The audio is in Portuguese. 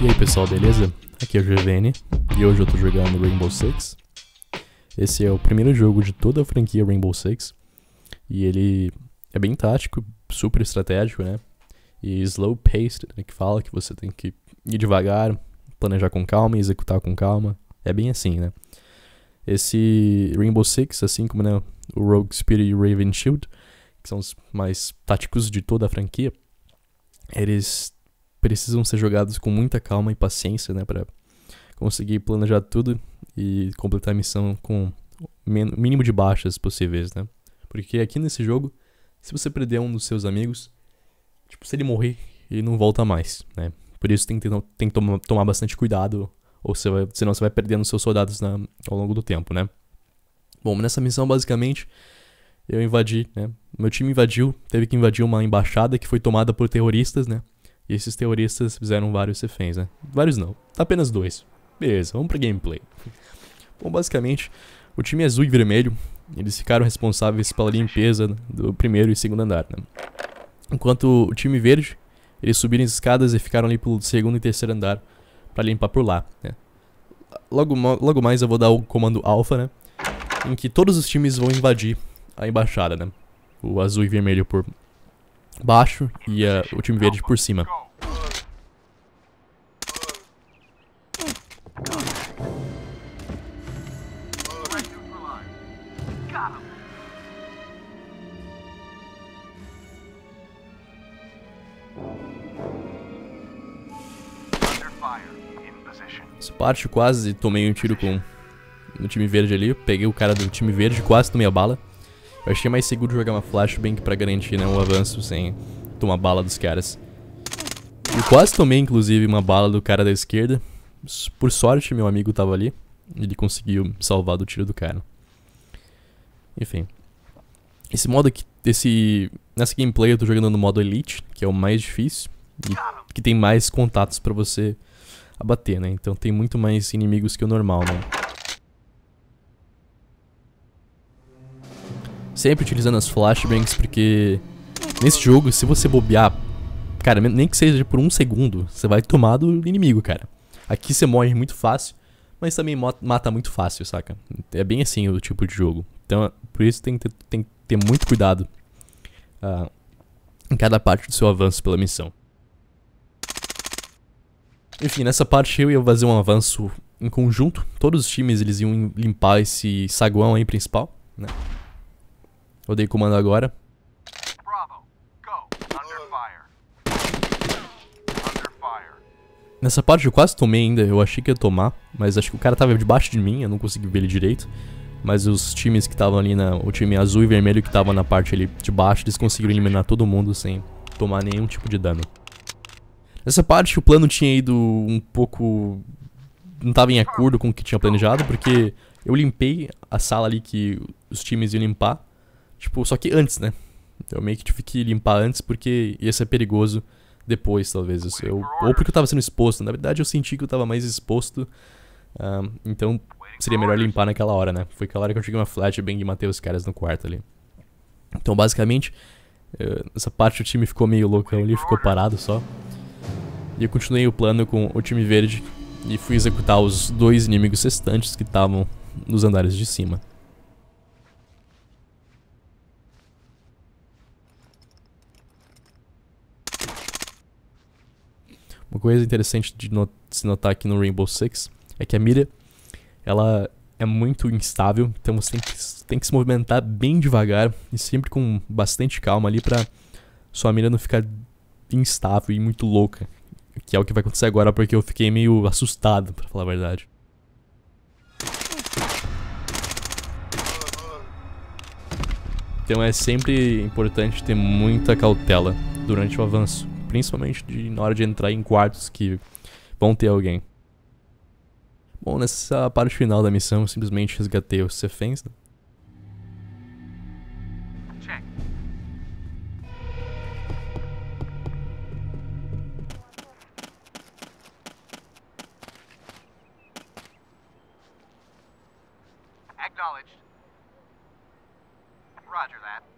E aí pessoal, beleza? Aqui é o GVN e hoje eu tô jogando Rainbow Six. Esse é o primeiro jogo de toda a franquia Rainbow Six e ele é bem tático, super estratégico, né? E slow paced, né? que fala que você tem que ir devagar, planejar com calma e executar com calma. É bem assim, né? Esse Rainbow Six, assim como né, o Rogue Spirit e o Raven Shield, que são os mais táticos de toda a franquia, eles precisam ser jogados com muita calma e paciência, né, para conseguir planejar tudo e completar a missão com o mínimo de baixas possíveis, né? Porque aqui nesse jogo, se você perder um dos seus amigos, tipo, se ele morrer, ele não volta mais, né? Por isso tem que, ter, tem que tomar, tomar bastante cuidado, ou você vai, senão você vai perdendo seus soldados na, ao longo do tempo, né? Bom, nessa missão, basicamente, eu invadi, né? Meu time invadiu, teve que invadir uma embaixada que foi tomada por terroristas, né? E esses terroristas fizeram vários reféns, né? Vários não, apenas dois. Beleza, vamos pro gameplay. Bom, basicamente, o time azul e vermelho, eles ficaram responsáveis pela limpeza do primeiro e segundo andar, né? Enquanto o time verde, eles subiram as escadas e ficaram ali pelo segundo e terceiro andar para limpar por lá, né? Logo, logo mais eu vou dar o comando alfa, né? Em que todos os times vão invadir a embaixada, né? O azul e vermelho por baixo e uh, o time verde por cima. Essa parte quase tomei um tiro com o time verde ali. Peguei o cara do time verde, quase tomei a bala. Eu achei mais seguro jogar uma flashbang pra garantir, né, um avanço sem tomar bala dos caras. Eu quase tomei, inclusive, uma bala do cara da esquerda. Por sorte, meu amigo tava ali. Ele conseguiu salvar do tiro do cara. Enfim. Esse modo aqui, esse, nessa gameplay eu tô jogando no modo Elite, que é o mais difícil. E que tem mais contatos pra você abater, né? Então tem muito mais inimigos que o normal, né? Sempre utilizando as flashbangs, porque nesse jogo, se você bobear, cara, nem que seja por um segundo, você vai tomar do inimigo, cara. Aqui você morre muito fácil, mas também mata muito fácil, saca? É bem assim o tipo de jogo. Então, por isso tem que ter, tem que ter muito cuidado uh, em cada parte do seu avanço pela missão. Enfim, nessa parte eu ia fazer um avanço em conjunto. Todos os times eles iam limpar esse saguão aí principal, né? Eu dei comando agora. Nessa parte eu quase tomei ainda, eu achei que ia tomar, mas acho que o cara tava debaixo de mim, eu não consegui ver ele direito. Mas os times que estavam ali, na, o time azul e vermelho que tava na parte ali de baixo, eles conseguiram eliminar todo mundo sem tomar nenhum tipo de dano. Nessa parte o plano tinha ido um pouco... não estava em acordo com o que tinha planejado, porque eu limpei a sala ali que os times iam limpar, Tipo, só que antes, né? Eu meio que tive que limpar antes porque ia ser perigoso depois, talvez. Eu, ou porque eu tava sendo exposto. Na verdade, eu senti que eu tava mais exposto. então, seria melhor limpar naquela hora, né? Foi aquela hora que eu cheguei uma flashbang e matei os caras no quarto ali. Então, basicamente, eh, essa parte o time ficou meio loucão ali, ficou parado só. E eu continuei o plano com o time verde e fui executar os dois inimigos restantes que estavam nos andares de cima. Uma coisa interessante de not se notar aqui no Rainbow Six é que a mira ela é muito instável, então você tem que, tem que se movimentar bem devagar e sempre com bastante calma ali para sua mira não ficar instável e muito louca, que é o que vai acontecer agora porque eu fiquei meio assustado, para falar a verdade. Então é sempre importante ter muita cautela durante o avanço principalmente de, na hora de entrar em quartos que vão ter alguém. Bom, nessa parte final da missão, eu simplesmente resgatei os reféns. Né? Roger that.